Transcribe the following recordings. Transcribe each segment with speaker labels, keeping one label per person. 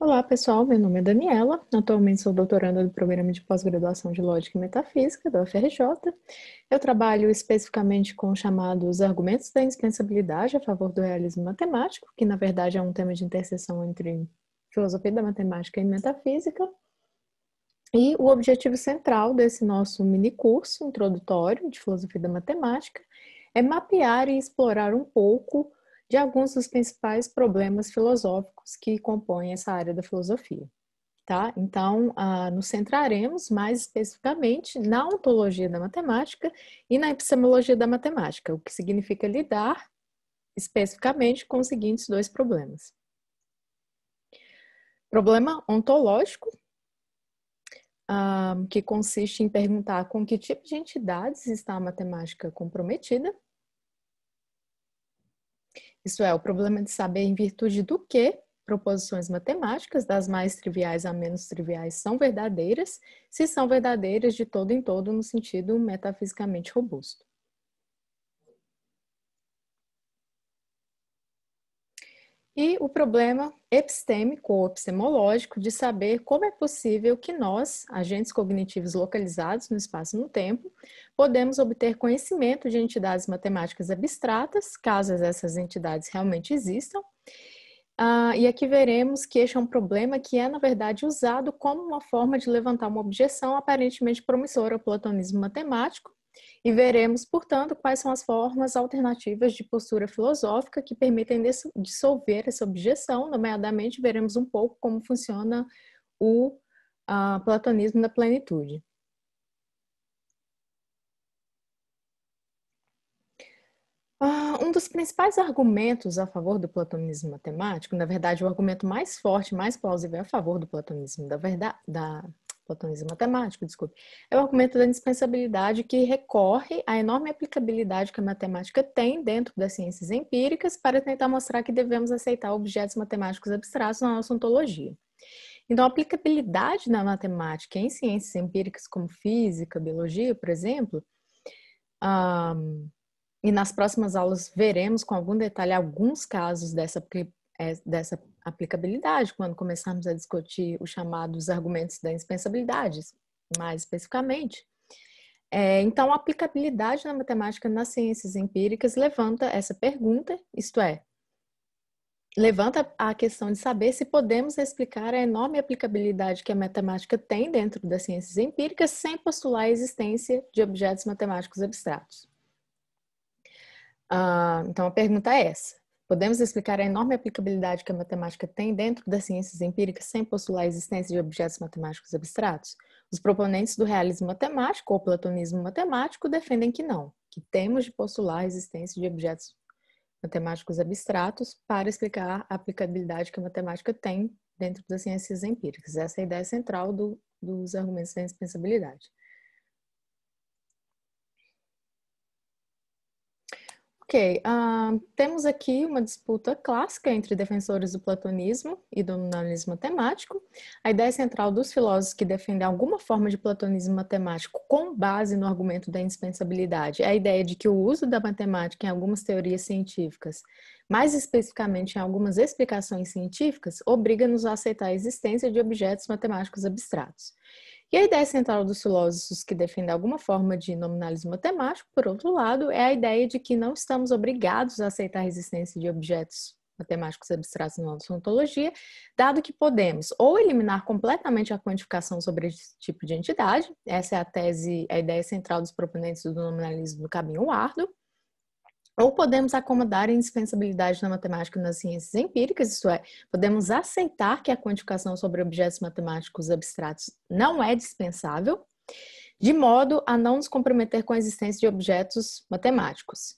Speaker 1: Olá, pessoal. Meu nome é Daniela. Atualmente sou doutoranda do programa de pós-graduação de Lógica e Metafísica da UFRJ. Eu trabalho especificamente com os chamados argumentos da indispensabilidade a favor do realismo matemático, que na verdade é um tema de interseção entre filosofia da matemática e metafísica. E o objetivo central desse nosso mini curso introdutório de filosofia da matemática é mapear e explorar um pouco de alguns dos principais problemas filosóficos que compõem essa área da filosofia. Tá? Então, ah, nos centraremos mais especificamente na ontologia da matemática e na epistemologia da matemática, o que significa lidar especificamente com os seguintes dois problemas: problema ontológico, ah, que consiste em perguntar com que tipo de entidades está a matemática comprometida, isso é, o problema de saber em virtude do que proposições matemáticas, das mais triviais a menos triviais, são verdadeiras, se são verdadeiras de todo em todo no sentido metafisicamente robusto. E o problema epistêmico ou epistemológico de saber como é possível que nós, agentes cognitivos localizados no espaço e no tempo, podemos obter conhecimento de entidades matemáticas abstratas, caso essas entidades realmente existam. Ah, e aqui veremos que este é um problema que é, na verdade, usado como uma forma de levantar uma objeção aparentemente promissora ao platonismo matemático, e veremos, portanto, quais são as formas alternativas de postura filosófica que permitem dissolver essa objeção, nomeadamente veremos um pouco como funciona o uh, platonismo na plenitude. Ah, um dos principais argumentos a favor do platonismo matemático, na verdade, o argumento mais forte, mais plausível é a favor do platonismo da, verdade, da, platonismo matemático, desculpe, é o argumento da indispensabilidade que recorre à enorme aplicabilidade que a matemática tem dentro das ciências empíricas para tentar mostrar que devemos aceitar objetos matemáticos abstratos na nossa ontologia. Então, a aplicabilidade da matemática em ciências empíricas como física, biologia, por exemplo, um, e nas próximas aulas veremos com algum detalhe alguns casos dessa é dessa aplicabilidade quando começarmos a discutir os chamados argumentos da indispensabilidade, mais especificamente. É, então, a aplicabilidade da matemática nas ciências empíricas levanta essa pergunta, isto é, levanta a questão de saber se podemos explicar a enorme aplicabilidade que a matemática tem dentro das ciências empíricas sem postular a existência de objetos matemáticos abstratos. Ah, então, a pergunta é essa: Podemos explicar a enorme aplicabilidade que a matemática tem dentro das ciências empíricas sem postular a existência de objetos matemáticos abstratos? Os proponentes do realismo matemático ou platonismo matemático defendem que não, que temos de postular a existência de objetos matemáticos abstratos para explicar a aplicabilidade que a matemática tem dentro das ciências empíricas. Essa é a ideia central do, dos argumentos da indispensabilidade. Ok, uh, temos aqui uma disputa clássica entre defensores do platonismo e do nominalismo matemático. A ideia central dos filósofos que defendem alguma forma de platonismo matemático com base no argumento da indispensabilidade é a ideia de que o uso da matemática em algumas teorias científicas, mais especificamente em algumas explicações científicas, obriga-nos a aceitar a existência de objetos matemáticos abstratos. E a ideia central dos filósofos que defendem alguma forma de nominalismo matemático, por outro lado, é a ideia de que não estamos obrigados a aceitar a existência de objetos matemáticos abstratos na nossa ontologia, dado que podemos ou eliminar completamente a quantificação sobre esse tipo de entidade, essa é a tese, a ideia central dos proponentes do nominalismo do caminho árduo, ou podemos acomodar a indispensabilidade na matemática e nas ciências empíricas, isto é, podemos aceitar que a quantificação sobre objetos matemáticos abstratos não é dispensável, de modo a não nos comprometer com a existência de objetos matemáticos.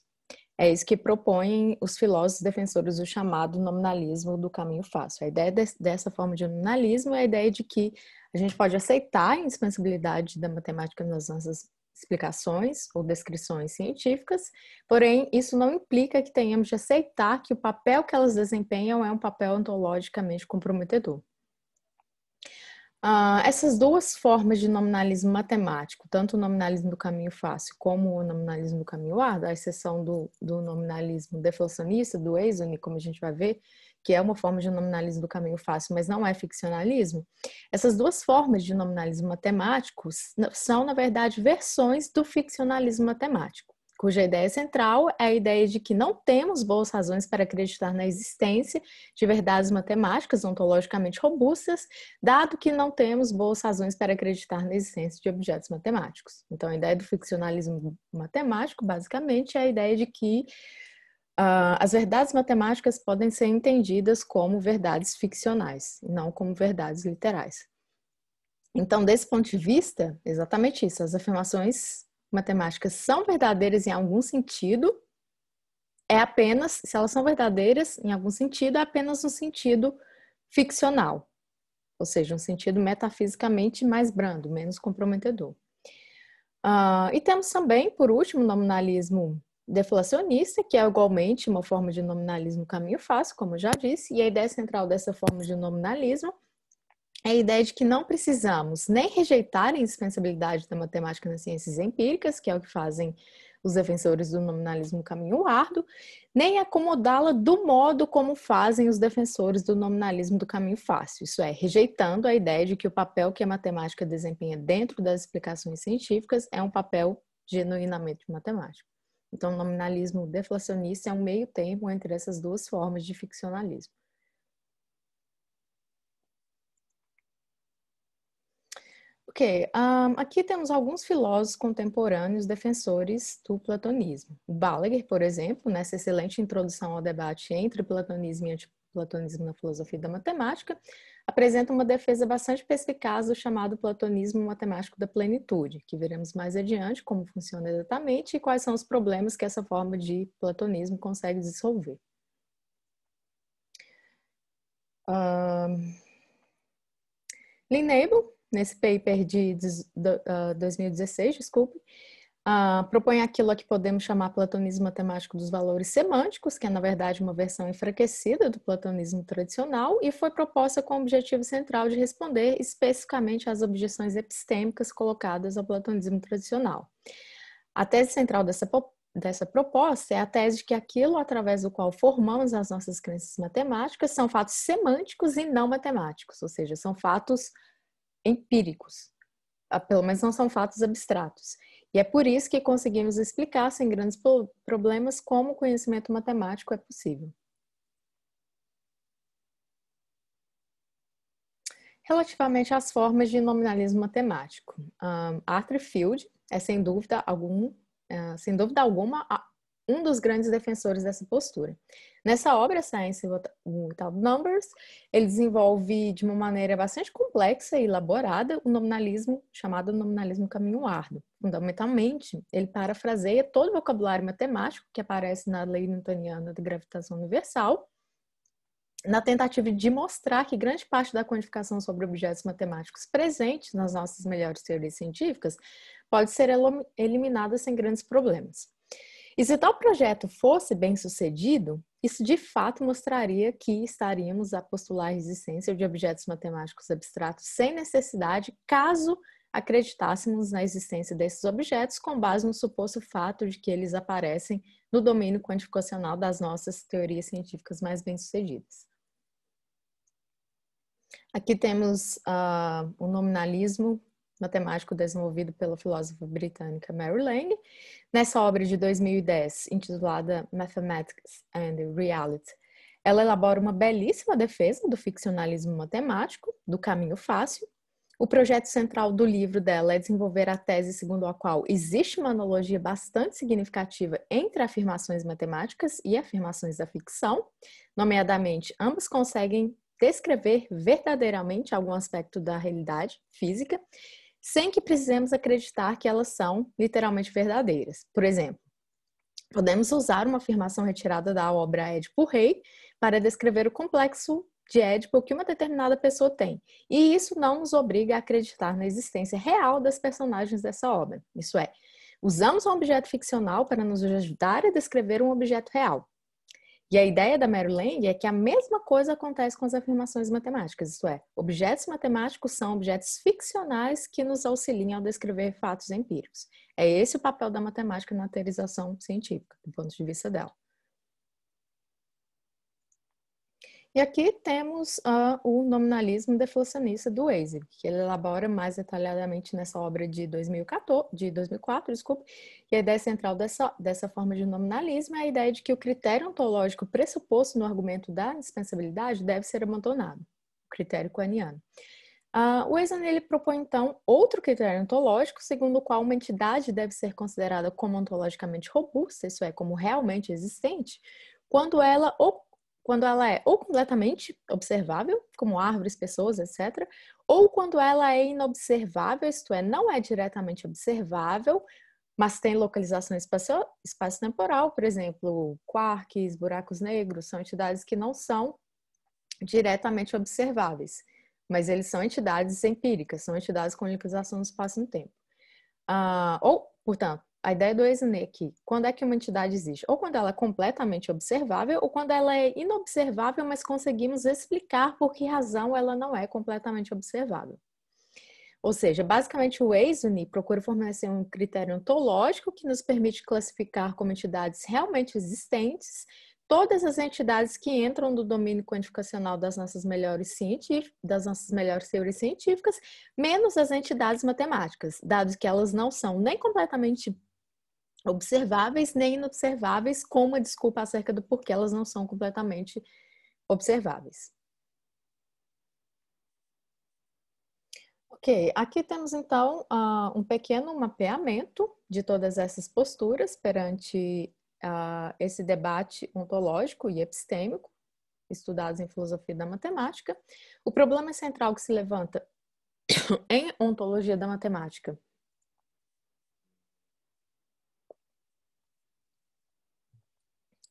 Speaker 1: É isso que propõem os filósofos defensores do chamado nominalismo do caminho fácil. A ideia de, dessa forma de nominalismo é a ideia de que a gente pode aceitar a indispensabilidade da matemática nas nossas explicações ou descrições científicas, porém, isso não implica que tenhamos de aceitar que o papel que elas desempenham é um papel ontologicamente comprometedor. Uh, essas duas formas de nominalismo matemático, tanto o nominalismo do caminho fácil como o nominalismo do caminho árduo, à exceção do, do nominalismo deflacionista, do Eisone, como a gente vai ver, que é uma forma de nominalismo do caminho fácil, mas não é ficcionalismo, essas duas formas de nominalismo matemático são, na verdade, versões do ficcionalismo matemático, cuja ideia central é a ideia de que não temos boas razões para acreditar na existência de verdades matemáticas ontologicamente robustas, dado que não temos boas razões para acreditar na existência de objetos matemáticos. Então, a ideia do ficcionalismo matemático, basicamente, é a ideia de que Uh, as verdades matemáticas podem ser entendidas como verdades ficcionais, não como verdades literais. Então, desse ponto de vista, exatamente isso. As afirmações matemáticas são verdadeiras em algum sentido, é apenas, se elas são verdadeiras em algum sentido, é apenas um sentido ficcional, ou seja, um sentido metafisicamente mais brando, menos comprometedor. Uh, e temos também, por último, o nominalismo deflacionista, que é igualmente uma forma de nominalismo caminho fácil, como eu já disse, e a ideia central dessa forma de nominalismo é a ideia de que não precisamos nem rejeitar a indispensabilidade da matemática nas ciências empíricas, que é o que fazem os defensores do nominalismo caminho árduo, nem acomodá-la do modo como fazem os defensores do nominalismo do caminho fácil, isso é, rejeitando a ideia de que o papel que a matemática desempenha dentro das explicações científicas é um papel genuinamente matemático. Então, o nominalismo deflacionista é um meio termo entre essas duas formas de ficcionalismo. Ok, um, aqui temos alguns filósofos contemporâneos defensores do platonismo. O Balaguer, por exemplo, nessa excelente introdução ao debate entre platonismo e antiplatonismo na filosofia da matemática, apresenta uma defesa bastante perspicaz do chamado platonismo matemático da plenitude, que veremos mais adiante como funciona exatamente e quais são os problemas que essa forma de platonismo consegue dissolver. Uh... Lynn nesse paper de 2016, ah, desculpe, Uh, propõe aquilo a que podemos chamar platonismo matemático dos valores semânticos, que é, na verdade, uma versão enfraquecida do platonismo tradicional, e foi proposta com o objetivo central de responder especificamente às objeções epistêmicas colocadas ao platonismo tradicional. A tese central dessa, dessa proposta é a tese de que aquilo através do qual formamos as nossas crenças matemáticas são fatos semânticos e não matemáticos, ou seja, são fatos empíricos, ah, pelo menos não são fatos abstratos e é por isso que conseguimos explicar sem grandes problemas como o conhecimento matemático é possível. Relativamente às formas de nominalismo matemático, um, Arthur Field é sem dúvida algum, uh, sem dúvida alguma, um dos grandes defensores dessa postura. Nessa obra, Science Without Numbers, ele desenvolve de uma maneira bastante complexa e elaborada o nominalismo, chamado nominalismo caminho árduo. Fundamentalmente, ele parafraseia todo o vocabulário matemático que aparece na lei newtoniana de gravitação universal, na tentativa de mostrar que grande parte da quantificação sobre objetos matemáticos presentes nas nossas melhores teorias científicas pode ser eliminada sem grandes problemas. E se tal projeto fosse bem sucedido, isso de fato mostraria que estaríamos a postular a existência de objetos matemáticos abstratos sem necessidade, caso acreditássemos na existência desses objetos com base no suposto fato de que eles aparecem no domínio quantificacional das nossas teorias científicas mais bem-sucedidas. Aqui temos uh, o nominalismo matemático desenvolvido pela filósofa britânica Mary Lang. Nessa obra de 2010, intitulada Mathematics and Reality, ela elabora uma belíssima defesa do ficcionalismo matemático, do caminho fácil. O projeto central do livro dela é desenvolver a tese segundo a qual existe uma analogia bastante significativa entre afirmações matemáticas e afirmações da ficção. Nomeadamente, ambas conseguem descrever verdadeiramente algum aspecto da realidade física sem que precisemos acreditar que elas são literalmente verdadeiras. Por exemplo, podemos usar uma afirmação retirada da obra Édipo Rei para descrever o complexo de Édipo que uma determinada pessoa tem, e isso não nos obriga a acreditar na existência real das personagens dessa obra. Isso é, usamos um objeto ficcional para nos ajudar a descrever um objeto real. E a ideia da Maryland é que a mesma coisa acontece com as afirmações matemáticas, isto é, objetos matemáticos são objetos ficcionais que nos auxiliam ao descrever fatos empíricos. É esse o papel da matemática na teorização científica, do ponto de vista dela. E aqui temos uh, o nominalismo deflacionista do Weisig, que ele elabora mais detalhadamente nessa obra de, 2014, de 2004, desculpe, e é a ideia central dessa, dessa forma de nominalismo é a ideia de que o critério ontológico pressuposto no argumento da indispensabilidade deve ser abandonado, o critério quaniano. Uh, o Eisenhower ele propõe, então, outro critério ontológico, segundo o qual uma entidade deve ser considerada como ontologicamente robusta, isso é, como realmente existente, quando ela quando ela é ou completamente observável, como árvores, pessoas, etc., ou quando ela é inobservável, isto é, não é diretamente observável, mas tem localização espaço-temporal, por exemplo, quarks, buracos negros, são entidades que não são diretamente observáveis, mas eles são entidades empíricas, são entidades com localização no espaço e no tempo. Uh, ou, portanto, a ideia do Eisenay aqui, é quando é que uma entidade existe? Ou quando ela é completamente observável, ou quando ela é inobservável, mas conseguimos explicar por que razão ela não é completamente observável. Ou seja, basicamente o Eisenay procura fornecer um critério ontológico que nos permite classificar como entidades realmente existentes todas as entidades que entram do domínio quantificacional das nossas melhores científicas, das nossas melhores teorias científicas, menos as entidades matemáticas, dado que elas não são nem completamente observáveis nem né, inobserváveis, com uma desculpa acerca do porquê elas não são completamente observáveis. Ok, aqui temos então uh, um pequeno mapeamento de todas essas posturas perante uh, esse debate ontológico e epistêmico estudados em filosofia da matemática. O problema central que se levanta em ontologia da matemática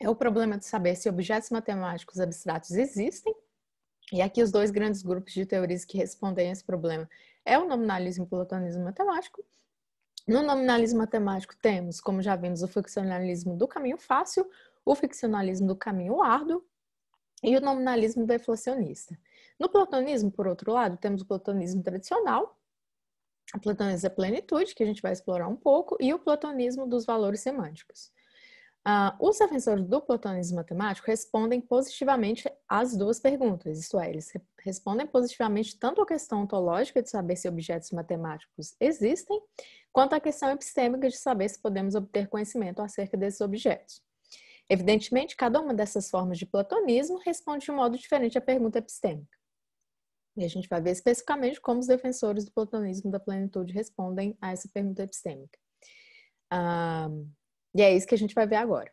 Speaker 1: é o problema de saber se objetos matemáticos abstratos existem. E aqui os dois grandes grupos de teorias que respondem a esse problema é o nominalismo e o platonismo matemático. No nominalismo matemático temos, como já vimos, o ficcionalismo do caminho fácil, o ficcionalismo do caminho árduo e o nominalismo deflacionista. No platonismo, por outro lado, temos o platonismo tradicional, o platonismo da é plenitude, que a gente vai explorar um pouco, e o platonismo dos valores semânticos. Uh, os defensores do platonismo matemático respondem positivamente às duas perguntas, isto é, eles respondem positivamente tanto à questão ontológica de saber se objetos matemáticos existem, quanto à questão epistêmica de saber se podemos obter conhecimento acerca desses objetos. Evidentemente, cada uma dessas formas de platonismo responde de um modo diferente à pergunta epistêmica. E a gente vai ver especificamente como os defensores do platonismo da plenitude respondem a essa pergunta epistêmica. Uh, e é isso que a gente vai ver agora.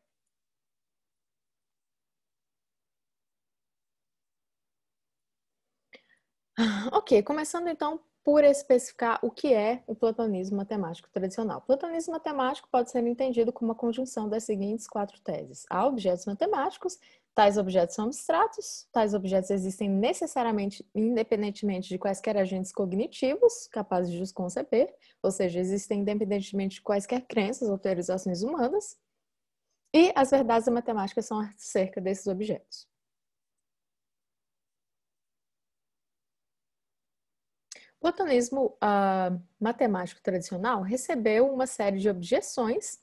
Speaker 1: Ok, começando então por especificar o que é o platonismo matemático tradicional. platonismo matemático pode ser entendido como a conjunção das seguintes quatro teses: há objetos matemáticos, Tais objetos são abstratos, tais objetos existem necessariamente independentemente de quaisquer agentes cognitivos capazes de os conceber, ou seja, existem independentemente de quaisquer crenças ou teorizações humanas, e as verdades da matemática são acerca desses objetos. O platonismo uh, matemático tradicional recebeu uma série de objeções,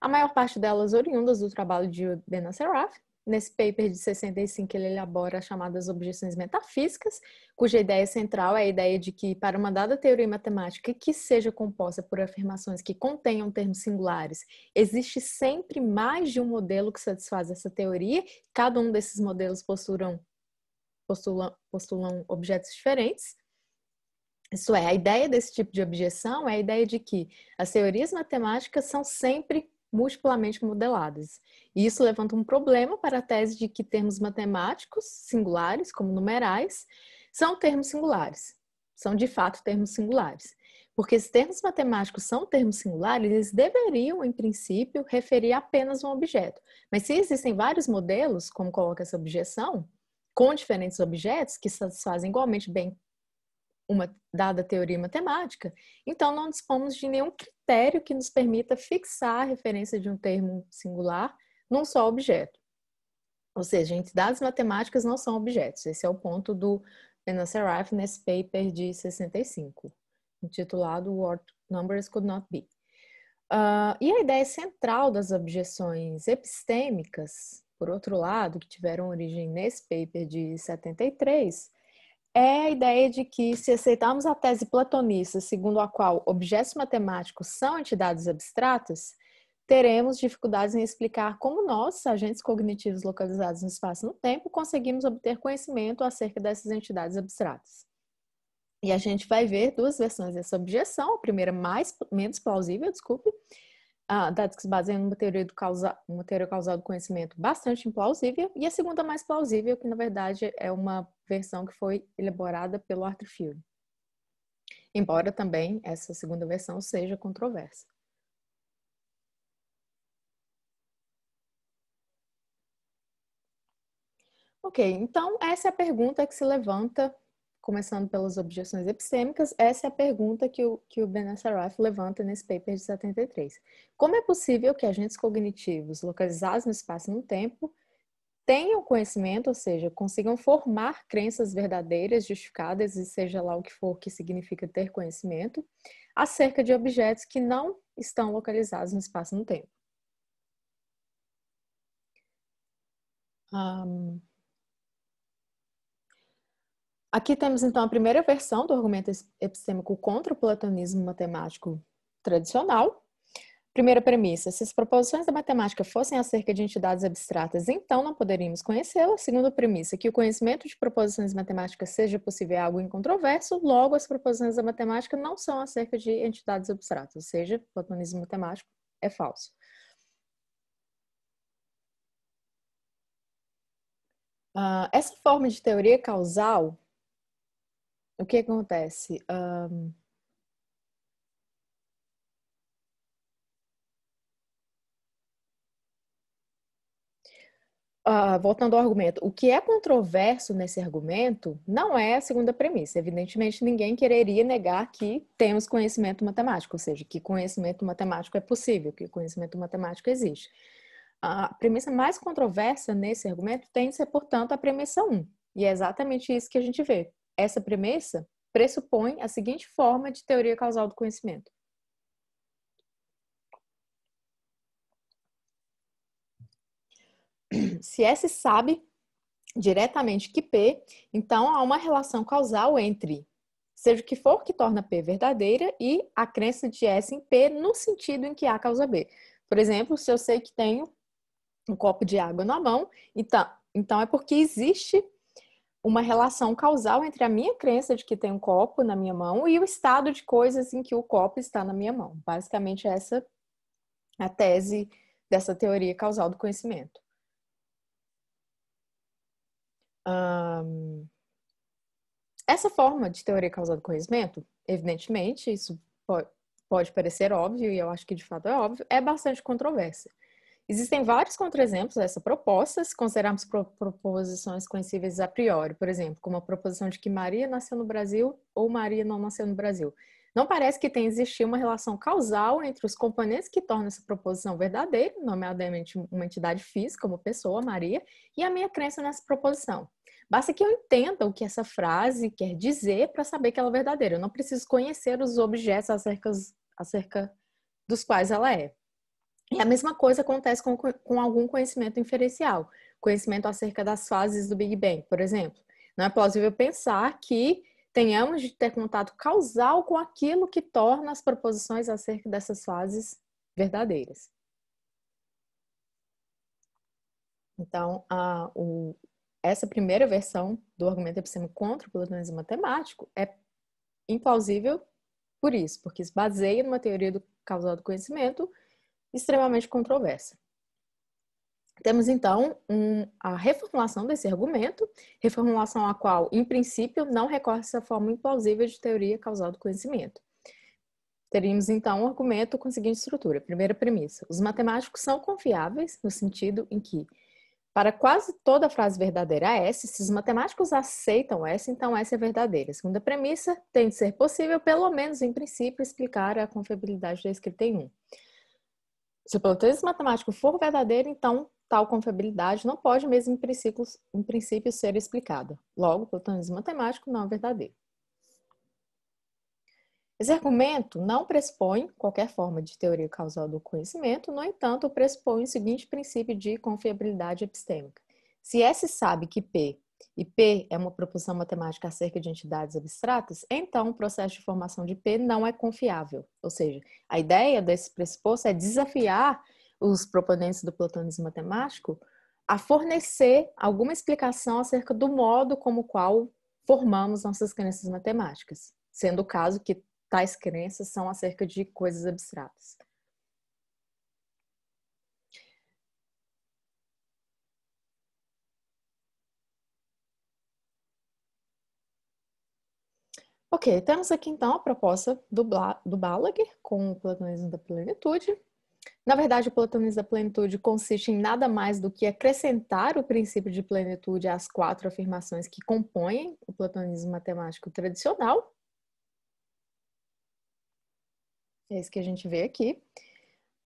Speaker 1: a maior parte delas oriundas do trabalho de Ben Nesse paper de 65, ele elabora as chamadas objeções metafísicas, cuja ideia central é a ideia de que, para uma dada teoria matemática que seja composta por afirmações que contenham termos singulares, existe sempre mais de um modelo que satisfaz essa teoria. Cada um desses modelos postulam, postulam objetos diferentes. Isso é, a ideia desse tipo de objeção é a ideia de que as teorias matemáticas são sempre multiplamente modeladas. E isso levanta um problema para a tese de que termos matemáticos singulares, como numerais, são termos singulares. São de fato termos singulares. Porque se termos matemáticos são termos singulares, eles deveriam, em princípio, referir apenas um objeto. Mas se existem vários modelos, como coloca essa objeção, com diferentes objetos que satisfazem igualmente bem uma dada teoria matemática, então não dispomos de nenhum critério critério que nos permita fixar a referência de um termo singular num só objeto. Ou seja, entidades matemáticas não são objetos. Esse é o ponto do Enanceraf nesse paper de 65, intitulado What Numbers Could Not Be. Uh, e a ideia central das objeções epistêmicas, por outro lado, que tiveram origem nesse paper de 73, é a ideia de que, se aceitarmos a tese platonista, segundo a qual objetos matemáticos são entidades abstratas, teremos dificuldades em explicar como nós, agentes cognitivos localizados no espaço e no tempo, conseguimos obter conhecimento acerca dessas entidades abstratas. E a gente vai ver duas versões dessa objeção, a primeira mais menos plausível, desculpe, dados que se baseiam numa teoria, do causa, uma teoria causal do conhecimento bastante implausível, e a segunda mais plausível, que na verdade é uma versão que foi elaborada pelo Arthur Field. Embora também essa segunda versão seja controversa. Ok, então essa é a pergunta que se levanta, começando pelas objeções epistêmicas, essa é a pergunta que o, que o levanta nesse paper de 73. Como é possível que agentes cognitivos localizados no espaço e no tempo tenham conhecimento, ou seja, consigam formar crenças verdadeiras, justificadas, e seja lá o que for que significa ter conhecimento, acerca de objetos que não estão localizados no espaço e no tempo. Um... Aqui temos então a primeira versão do argumento epistêmico contra o platonismo matemático tradicional, Primeira premissa: se as proposições da matemática fossem acerca de entidades abstratas, então não poderíamos conhecê-las. Segunda premissa: que o conhecimento de proposições matemáticas seja possível é algo incontroverso, logo, as proposições da matemática não são acerca de entidades abstratas, ou seja, o platonismo matemático é falso. Uh, essa forma de teoria causal, o que acontece? Um, Uh, voltando ao argumento, o que é controverso nesse argumento não é a segunda premissa. Evidentemente, ninguém quereria negar que temos conhecimento matemático, ou seja, que conhecimento matemático é possível, que conhecimento matemático existe. A premissa mais controversa nesse argumento tem ser, portanto, a premissa 1. E é exatamente isso que a gente vê. Essa premissa pressupõe a seguinte forma de teoria causal do conhecimento. Se S sabe diretamente que P, então há uma relação causal entre seja o que for que torna P verdadeira e a crença de S em P no sentido em que A causa B. Por exemplo, se eu sei que tenho um copo de água na mão, então, então é porque existe uma relação causal entre a minha crença de que tem um copo na minha mão e o estado de coisas em que o copo está na minha mão. Basicamente essa é a tese dessa teoria causal do conhecimento. Um, essa forma de teoria causada do conhecimento, evidentemente, isso pode, pode parecer óbvio, e eu acho que de fato é óbvio, é bastante controversa. Existem vários contraexemplos dessa proposta, se considerarmos pro proposições conhecíveis a priori, por exemplo, como a proposição de que Maria nasceu no Brasil ou Maria não nasceu no Brasil. Não parece que tenha existido uma relação causal entre os componentes que tornam essa proposição verdadeira, nomeadamente uma entidade física, como pessoa, Maria, e a minha crença nessa proposição. Basta que eu entenda o que essa frase quer dizer para saber que ela é verdadeira. Eu não preciso conhecer os objetos acerca, acerca dos quais ela é. E a mesma coisa acontece com, com algum conhecimento inferencial. Conhecimento acerca das fases do Big Bang, por exemplo. Não é plausível pensar que tenhamos de ter contato causal com aquilo que torna as proposições acerca dessas fases verdadeiras. Então, a, o, essa primeira versão do argumento epistêmico contra o platonismo matemático é implausível por isso, porque se baseia numa teoria do causal do conhecimento extremamente controversa. Temos então um, a reformulação desse argumento, reformulação a qual, em princípio, não recorre essa forma implausível de teoria causal do conhecimento. Teríamos então um argumento com a seguinte estrutura: primeira premissa, os matemáticos são confiáveis no sentido em que para quase toda frase verdadeira S, se os matemáticos aceitam S, então S é verdadeira. A segunda premissa tem de ser possível, pelo menos em princípio, explicar a confiabilidade da escrita em 1. Se o hipoteses matemático for verdadeiro, então tal confiabilidade não pode mesmo em princípio, em princípio ser explicada. Logo, o platonismo matemático não é verdadeiro. Esse argumento não pressupõe qualquer forma de teoria causal do conhecimento, no entanto, pressupõe o seguinte princípio de confiabilidade epistêmica. Se S sabe que P e P é uma proporção matemática acerca de entidades abstratas, então o processo de formação de P não é confiável. Ou seja, a ideia desse pressuposto é desafiar os proponentes do platonismo matemático a fornecer alguma explicação acerca do modo como qual formamos nossas crenças matemáticas, sendo o caso que tais crenças são acerca de coisas abstratas. Ok, temos aqui então a proposta do, Bla, do Balaguer com o platonismo da plenitude. Na verdade, o platonismo da plenitude consiste em nada mais do que acrescentar o princípio de plenitude às quatro afirmações que compõem o platonismo matemático tradicional. É isso que a gente vê aqui.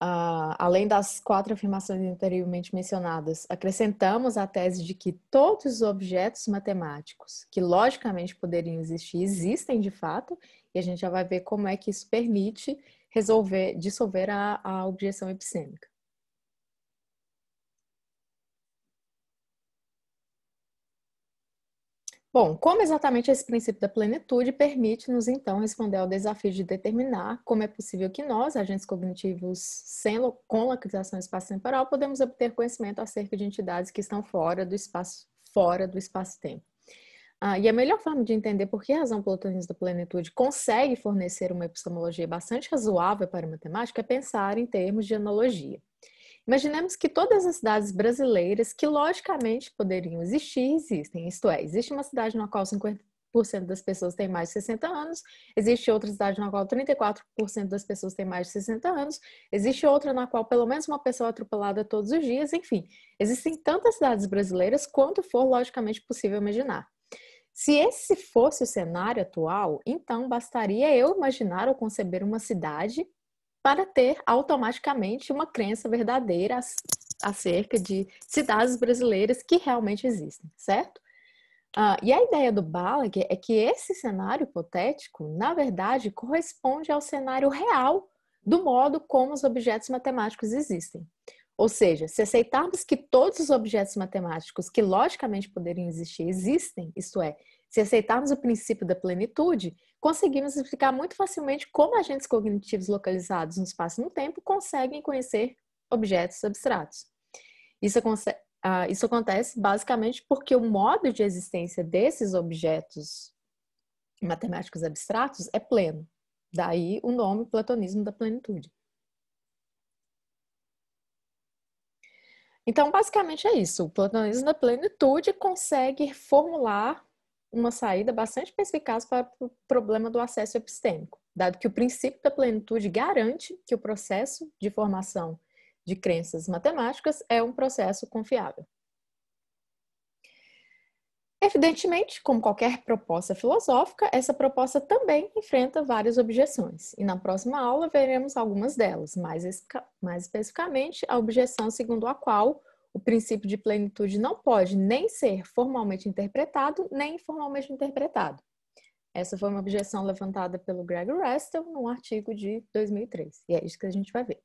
Speaker 1: Uh, além das quatro afirmações anteriormente mencionadas, acrescentamos a tese de que todos os objetos matemáticos que logicamente poderiam existir existem de fato, e a gente já vai ver como é que isso permite resolver, dissolver a, a objeção epistêmica. Bom, como exatamente esse princípio da plenitude permite-nos então responder ao desafio de determinar como é possível que nós, agentes cognitivos sem, com localização espaço-temporal, podemos obter conhecimento acerca de entidades que estão fora do espaço, fora do espaço-tempo. Ah, e a melhor forma de entender por que a razão pelo da plenitude consegue fornecer uma epistemologia bastante razoável para a matemática é pensar em termos de analogia. Imaginemos que todas as cidades brasileiras que logicamente poderiam existir, existem. Isto é, existe uma cidade na qual 50% das pessoas têm mais de 60 anos, existe outra cidade na qual 34% das pessoas têm mais de 60 anos, existe outra na qual pelo menos uma pessoa é atropelada todos os dias, enfim. Existem tantas cidades brasileiras quanto for logicamente possível imaginar. Se esse fosse o cenário atual, então bastaria eu imaginar ou conceber uma cidade para ter automaticamente uma crença verdadeira acerca de cidades brasileiras que realmente existem, certo? Ah, e a ideia do Balaguer é que esse cenário hipotético, na verdade, corresponde ao cenário real do modo como os objetos matemáticos existem. Ou seja, se aceitarmos que todos os objetos matemáticos que logicamente poderiam existir existem, isto é, se aceitarmos o princípio da plenitude, conseguimos explicar muito facilmente como agentes cognitivos localizados no espaço e no tempo conseguem conhecer objetos abstratos. Isso, ah, isso acontece basicamente porque o modo de existência desses objetos matemáticos abstratos é pleno. Daí o nome platonismo da plenitude. Então, basicamente é isso. O platonismo da plenitude consegue formular uma saída bastante perspicaz para o problema do acesso epistêmico, dado que o princípio da plenitude garante que o processo de formação de crenças matemáticas é um processo confiável. Evidentemente, como qualquer proposta filosófica, essa proposta também enfrenta várias objeções, e na próxima aula veremos algumas delas, mais, mais especificamente a objeção segundo a qual o princípio de plenitude não pode nem ser formalmente interpretado, nem informalmente interpretado. Essa foi uma objeção levantada pelo Greg Restell num artigo de 2003, e é isso que a gente vai ver.